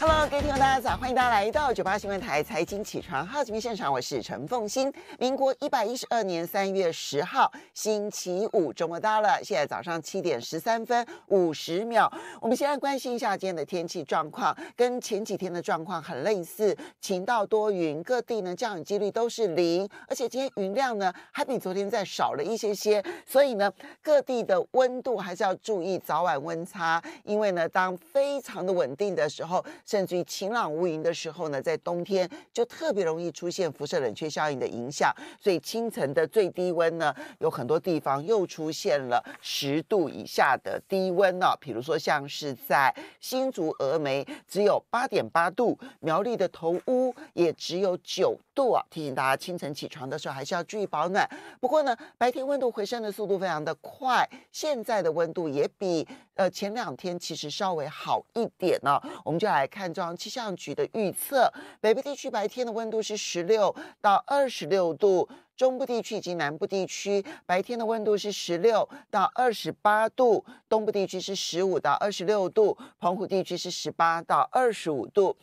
Hello，各位听众大家好，欢迎大家来到九八新闻台财经起床好集讯现场，我是陈凤欣。民国一百一十二年三月十号，星期五，周末到了，现在早上七点十三分五十秒。我们先来关心一下今天的天气状况，跟前几天的状况很类似，晴到多云，各地呢降雨几率都是零，而且今天云量呢还比昨天再少了一些些，所以呢各地的温度还是要注意早晚温差，因为呢当非常的稳定的时候。甚至于晴朗无云的时候呢，在冬天就特别容易出现辐射冷却效应的影响，所以清晨的最低温呢，有很多地方又出现了十度以下的低温了。比如说像是在新竹峨眉只有八点八度，苗栗的头屋也只有九度啊。提醒大家清晨起床的时候还是要注意保暖。不过呢，白天温度回升的速度非常的快，现在的温度也比。呃，前两天其实稍微好一点呢，我们就来看中央气象局的预测。北部地区白天的温度是十六到二十六度，中部地区以及南部地区白天的温度是十六到二十八度，东部地区是十五到二十六度，澎湖地区是十八到二十五度。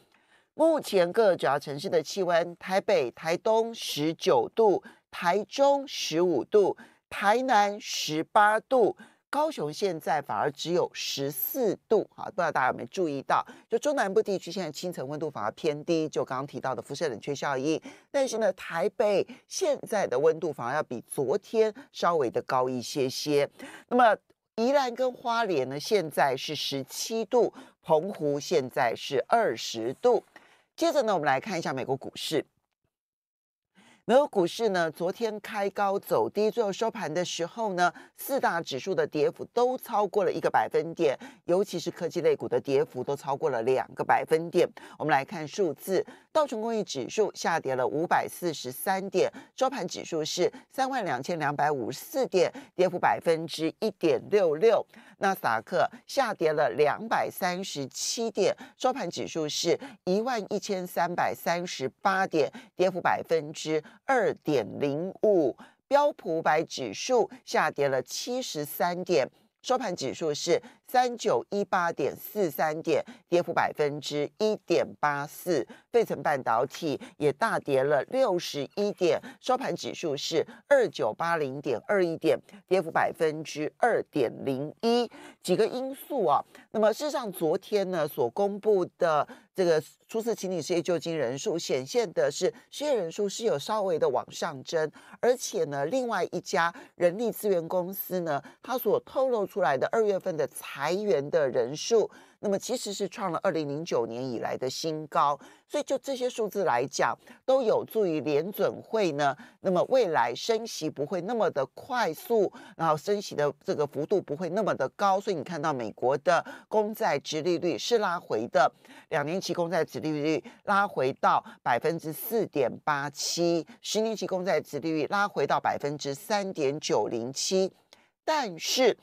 目前各主要城市的气温：台北、台东十九度，台中十五度，台南十八度。高雄现在反而只有十四度啊，不知道大家有没有注意到，就中南部地区现在清晨温度反而偏低，就刚刚提到的辐射冷却效应。但是呢，台北现在的温度反而要比昨天稍微的高一些些。那么宜兰跟花莲呢，现在是十七度，澎湖现在是二十度。接着呢，我们来看一下美国股市。美有股市呢？昨天开高走低，最后收盘的时候呢，四大指数的跌幅都超过了一个百分点，尤其是科技类股的跌幅都超过了两个百分点。我们来看数字。道琼工业指数下跌了五百四十三点，收盘指数是三万两千两百五十四点，跌幅百分之一点六六。纳斯达克下跌了两百三十七点，收盘指数是一万一千三百三十八点，跌幅百分之二点零五。标普五百指数下跌了七十三点，收盘指数是。三九一八点四三点，跌幅百分之一点八四。费城半导体也大跌了六十一点，收盘指数是二九八零点二一点，跌幅百分之二点零一。几个因素啊，那么事实上昨天呢，所公布的这个初次清理失业救济人数显现的是失业人数是有稍微的往上增，而且呢，另外一家人力资源公司呢，它所透露出来的二月份的财来源的人数，那么其实是创了二零零九年以来的新高，所以就这些数字来讲，都有助于联准会呢。那么未来升息不会那么的快速，然后升息的这个幅度不会那么的高。所以你看到美国的公债殖利率是拉回的，两年期公债殖利率拉回到百分之四点八七，十年期公债殖利率拉回到百分之三点九零七，但是。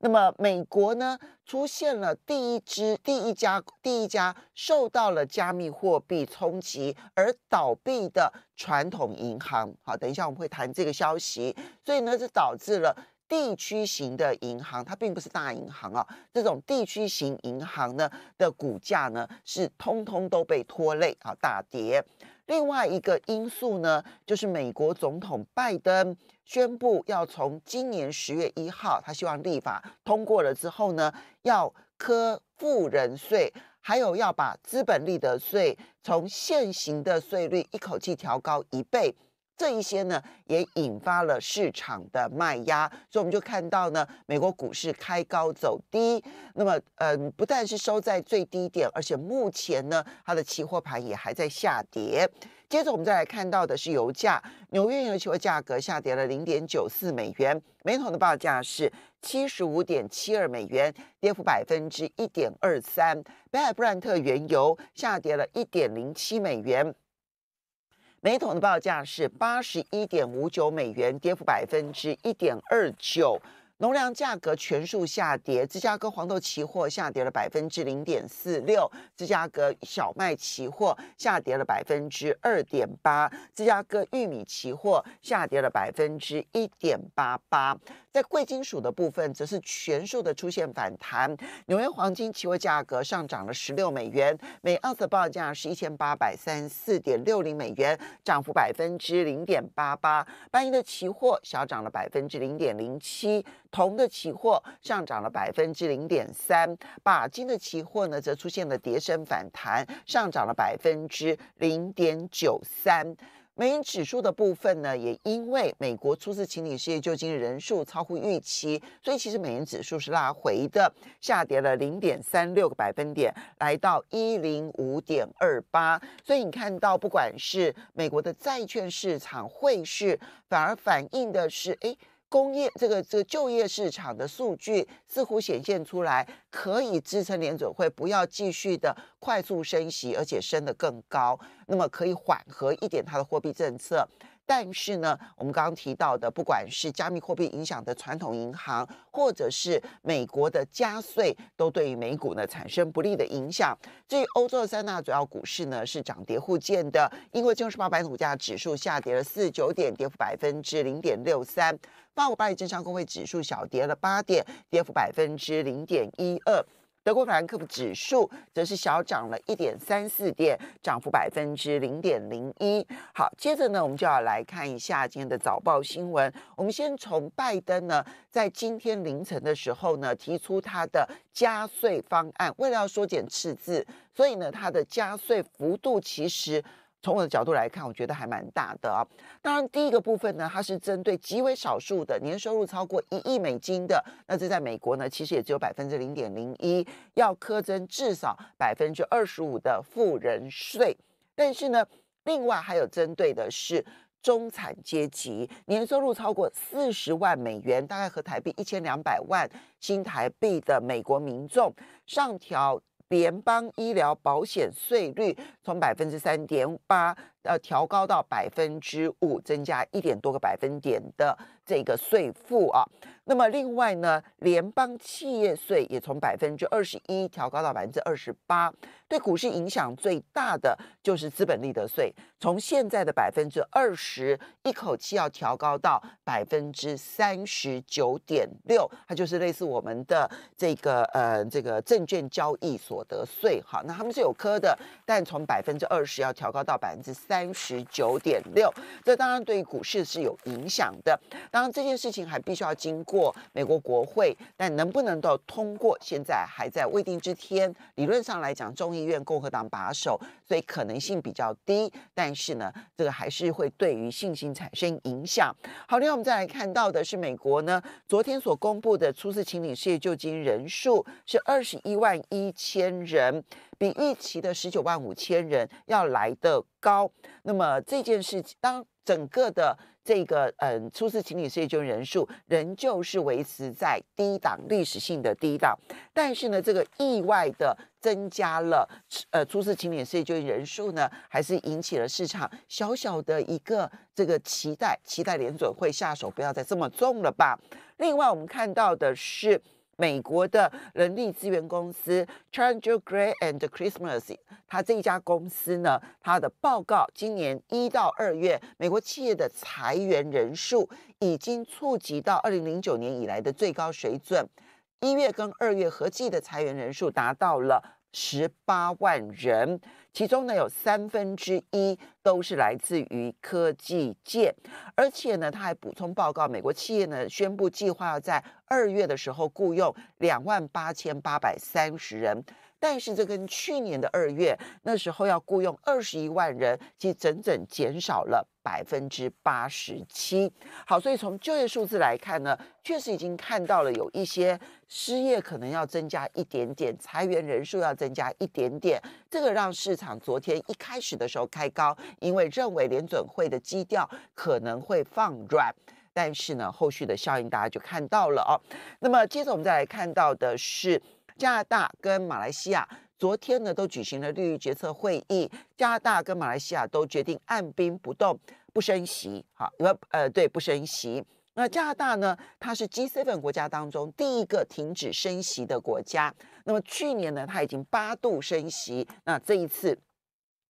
那么美国呢，出现了第一支、第一家、第一家受到了加密货币冲击而倒闭的传统银行。好，等一下我们会谈这个消息。所以呢，这导致了地区型的银行，它并不是大银行啊。这种地区型银行呢的股价呢，是通通都被拖累啊，大跌。另外一个因素呢，就是美国总统拜登宣布要从今年十月一号，他希望立法通过了之后呢，要科富人税，还有要把资本利得税从现行的税率一口气调高一倍。这一些呢，也引发了市场的卖压，所以我们就看到呢，美国股市开高走低，那么，嗯，不但是收在最低点，而且目前呢，它的期货盘也还在下跌。接着我们再来看到的是油价，纽约原油期货价格下跌了零点九四美元，每桶的报价是七十五点七二美元，跌幅百分之一点二三。北海布兰特原油下跌了一点零七美元。每桶的报价是八十一点五九美元，跌幅百分之一点二九。农粮价格全数下跌，芝加哥黄豆期货下跌了百分之零点四六，芝加哥小麦期货下跌了百分之二点八，芝加哥玉米期货下跌了百分之一点八八。在贵金属的部分，则是全数的出现反弹。纽约黄金期货价格上涨了十六美元，每盎司报价是一千八百三十四点六零美元，涨幅百分之零点八八。白银的期货小涨了百分之零点零七，铜的期货上涨了百分之零点三，钯金的期货呢，则出现了跌升反弹，上涨了百分之零点九三。美元指数的部分呢，也因为美国初次请请失业救济人数超乎预期，所以其实美元指数是拉回的，下跌了零点三六个百分点，来到一零五点二八。所以你看到，不管是美国的债券市场汇市，反而反映的是哎。工业这个这个就业市场的数据似乎显现出来，可以支撑联准会不要继续的快速升息，而且升得更高，那么可以缓和一点它的货币政策。但是呢，我们刚刚提到的，不管是加密货币影响的传统银行，或者是美国的加税，都对于美股呢产生不利的影响。至于欧洲的三大主要股市呢，是涨跌互见的。英国金融时报百股价指数下跌了四十九点，跌幅百分之零点六三。法国巴黎证商工会指数小跌了八点，跌幅百分之零点一二。德国法兰克福指数则是小涨了一点三四点，涨幅百分之零点零一。好，接着呢，我们就要来看一下今天的早报新闻。我们先从拜登呢，在今天凌晨的时候呢，提出他的加税方案，为了要缩减赤字，所以呢，他的加税幅度其实。从我的角度来看，我觉得还蛮大的啊。当然，第一个部分呢，它是针对极为少数的年收入超过一亿美金的，那这在美国呢，其实也只有百分之零点零一要苛征至少百分之二十五的富人税。但是呢，另外还有针对的是中产阶级，年收入超过四十万美元，大概和台币一千两百万新台币的美国民众上调。联邦医疗保险税率从百分之三点八。要调高到百分之五，增加一点多个百分点的这个税负啊。那么另外呢，联邦企业税也从百分之二十一调高到百分之二十八。对股市影响最大的就是资本利得税，从现在的百分之二十，一口气要调高到百分之三十九点六。它就是类似我们的这个呃这个证券交易所得税哈。那他们是有科的，但从百分之二十要调高到百分之三。三十九点六，这当然对股市是有影响的。当然，这件事情还必须要经过美国国会，但能不能够通过，现在还在未定之天。理论上来讲，众议院共和党把守，所以可能性比较低。但是呢，这个还是会对于信心产生影响。好，另外我们再来看到的是，美国呢昨天所公布的初次请理失业救济金人数是二十一万一千人。比预期的十九万五千人要来的高，那么这件事情，当整个的这个嗯初次情侣业就人数仍旧是维持在低档历史性的低档，但是呢，这个意外的增加了，呃初次情侣业就人数呢，还是引起了市场小小的一个这个期待，期待联准会下手不要再这么重了吧。另外我们看到的是。美国的人力资源公司 c h a n d o e r Gray and Christmas，它这一家公司呢，它的报告，今年一到二月，美国企业的裁员人数已经触及到二零零九年以来的最高水准，一月跟二月合计的裁员人数达到了。十八万人，其中呢有三分之一都是来自于科技界，而且呢他还补充报告，美国企业呢宣布计划在二月的时候雇佣两万八千八百三十人。但是这跟去年的二月那时候要雇佣二十一万人，其实整整减少了百分之八十七。好，所以从就业数字来看呢，确实已经看到了有一些失业可能要增加一点点，裁员人数要增加一点点。这个让市场昨天一开始的时候开高，因为认为联准会的基调可能会放软。但是呢，后续的效应大家就看到了哦。那么接着我们再来看到的是。加拿大跟马来西亚昨天呢都举行了利率决策会议，加拿大跟马来西亚都决定按兵不动，不升息。好，呃呃，对，不升息。那加拿大呢，它是 G seven 国家当中第一个停止升息的国家。那么去年呢，它已经八度升息，那这一次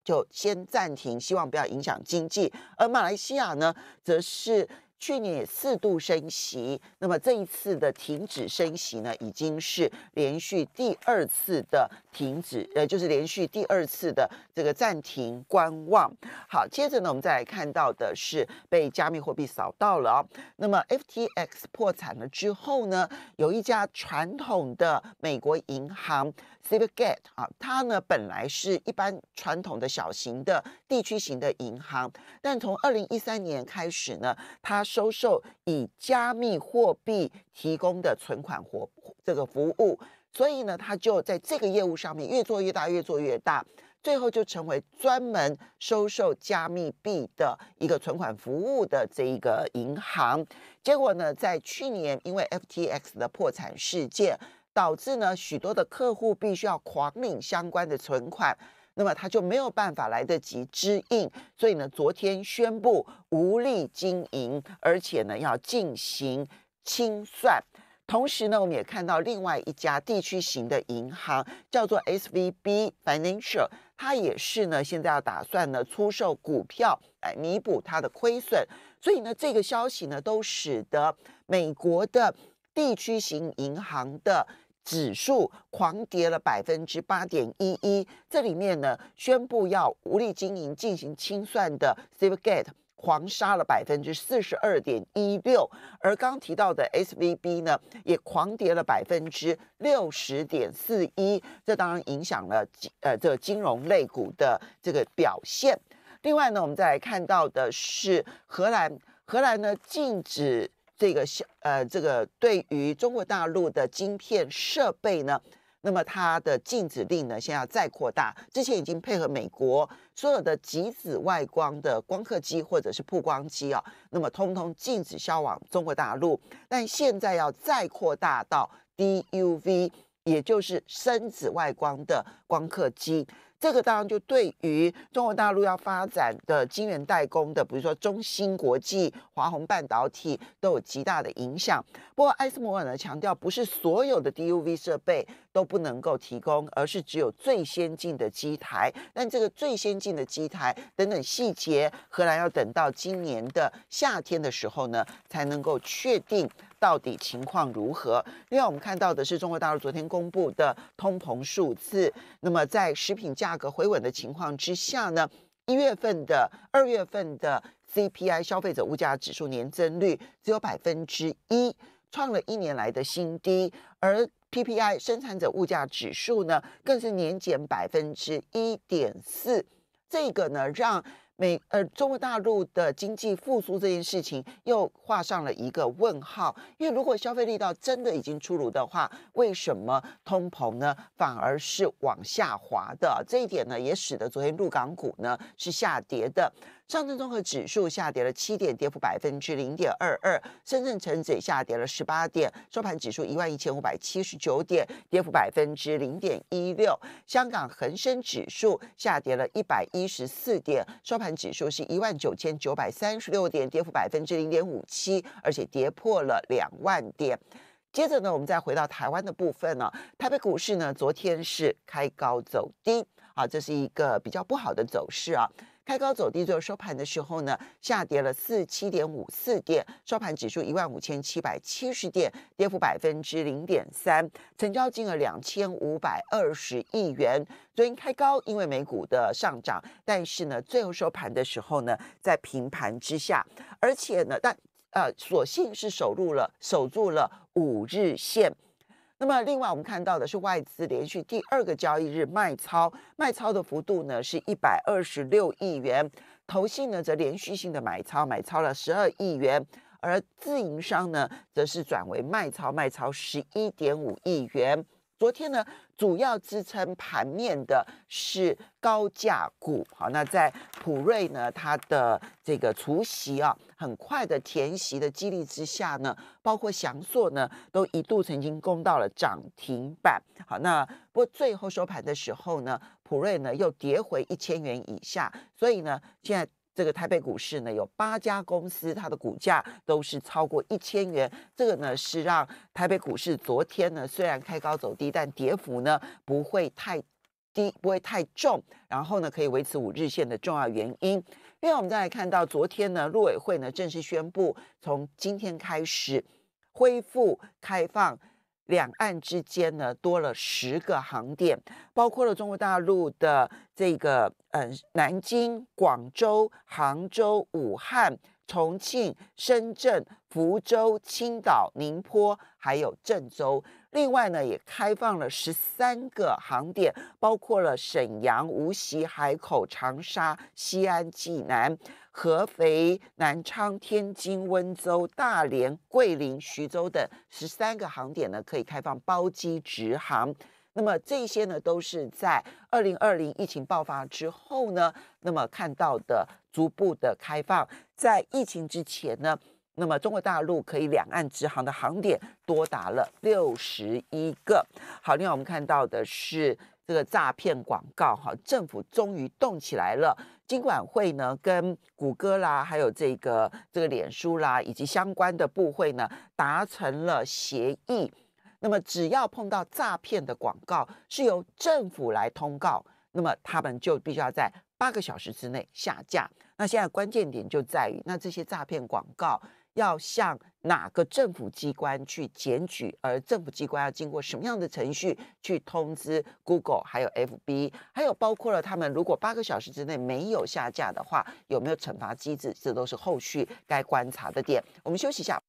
就先暂停，希望不要影响经济。而马来西亚呢，则是。去年也四度升息，那么这一次的停止升息呢，已经是连续第二次的停止，呃，就是连续第二次的这个暂停观望。好，接着呢，我们再来看到的是被加密货币扫到了哦、那么，FTX 破产了之后呢，有一家传统的美国银行 c i e r g a t e 啊，它呢本来是一般传统的小型的地区型的银行，但从二零一三年开始呢，它收受以加密货币提供的存款活这个服务，所以呢，他就在这个业务上面越做越大，越做越大，最后就成为专门收受加密币的一个存款服务的这一个银行。结果呢，在去年因为 FTX 的破产事件，导致呢许多的客户必须要狂领相关的存款。那么他就没有办法来得及支应，所以呢，昨天宣布无力经营，而且呢要进行清算。同时呢，我们也看到另外一家地区型的银行叫做 SVB Financial，它也是呢现在要打算呢出售股票来弥补它的亏损。所以呢，这个消息呢都使得美国的地区型银行的。指数狂跌了百分之八点一一，这里面呢，宣布要无力经营进行清算的 Silvergate 狂杀了百分之四十二点一六，而刚提到的 S V B 呢，也狂跌了百分之六十点四一，这当然影响了金呃这个金融类股的这个表现。另外呢，我们再来看到的是荷兰，荷兰呢禁止。这个呃，这个对于中国大陆的晶片设备呢，那么它的禁止令呢，现在再扩大，之前已经配合美国所有的极紫外光的光刻机或者是曝光机啊，那么通通禁止销往中国大陆，但现在要再扩大到 DUV，也就是深紫外光的光刻机。这个当然就对于中国大陆要发展的晶圆代工的，比如说中芯国际、华虹半导体，都有极大的影响。不过艾斯摩尔呢强调，不是所有的 DUV 设备。都不能够提供，而是只有最先进的机台。但这个最先进的机台等等细节，荷兰要等到今年的夏天的时候呢，才能够确定到底情况如何。另外，我们看到的是中国大陆昨天公布的通膨数字。那么，在食品价格回稳的情况之下呢，一月份的、二月份的 CPI 消费者物价指数年增率只有百分之一，创了一年来的新低，而。PPI 生产者物价指数呢，更是年减百分之一点四，这个呢让美呃中国大陆的经济复苏这件事情又画上了一个问号。因为如果消费力道真的已经出炉的话，为什么通膨呢反而是往下滑的？这一点呢也使得昨天陆港股呢是下跌的。上证综合指数下跌了七点，跌幅百分之零点二二；深圳成指下跌了十八点，收盘指数一万一千五百七十九点，跌幅百分之零点一六。香港恒生指数下跌了一百一十四点，收盘指数是一万九千九百三十六点，跌幅百分之零点五七，而且跌破了两万点。接着呢，我们再回到台湾的部分呢，台北股市呢昨天是开高走低啊，这是一个比较不好的走势啊。开高走低，最后收盘的时候呢，下跌了四七点五四点，收盘指数一万五千七百七十点，跌幅百分之零点三，成交金额两千五百二十亿元。昨天开高，因为美股的上涨，但是呢，最后收盘的时候呢，在平盘之下，而且呢，但呃，所幸是守住了，守住了五日线。那么，另外我们看到的是外资连续第二个交易日卖超，卖超的幅度呢是126亿元，投信呢则连续性的买超，买超了12亿元，而自营商呢则是转为卖超，卖超11.5亿元。昨天呢，主要支撑盘面的是高价股。好，那在普瑞呢，它的这个除息啊，很快的填息的激励之下呢，包括祥硕呢，都一度曾经攻到了涨停板。好，那不过最后收盘的时候呢，普瑞呢又跌回一千元以下。所以呢，现在。这个台北股市呢，有八家公司，它的股价都是超过一千元。这个呢，是让台北股市昨天呢，虽然开高走低，但跌幅呢不会太低，不会太重，然后呢可以维持五日线的重要原因。因为我们再来看到，昨天呢，陆委会呢正式宣布，从今天开始恢复开放。两岸之间呢，多了十个航点，包括了中国大陆的这个嗯，南京、广州、杭州、武汉、重庆、深圳、福州、青岛、宁波，还有郑州。另外呢，也开放了十三个航点，包括了沈阳、无锡、海口、长沙、西安、济南、合肥、南昌、天津、温州、大连、桂林、徐州等十三个航点呢，可以开放包机直航。那么这些呢，都是在二零二零疫情爆发之后呢，那么看到的逐步的开放。在疫情之前呢？那么中国大陆可以两岸直航的航点多达了六十一个。好，另外我们看到的是这个诈骗广告，哈，政府终于动起来了。经管会呢，跟谷歌啦，还有这个这个脸书啦，以及相关的部会呢，达成了协议。那么只要碰到诈骗的广告，是由政府来通告，那么他们就必须要在八个小时之内下架。那现在关键点就在于，那这些诈骗广告。要向哪个政府机关去检举，而政府机关要经过什么样的程序去通知 Google，还有 FB，还有包括了他们如果八个小时之内没有下架的话，有没有惩罚机制，这都是后续该观察的点。我们休息一下。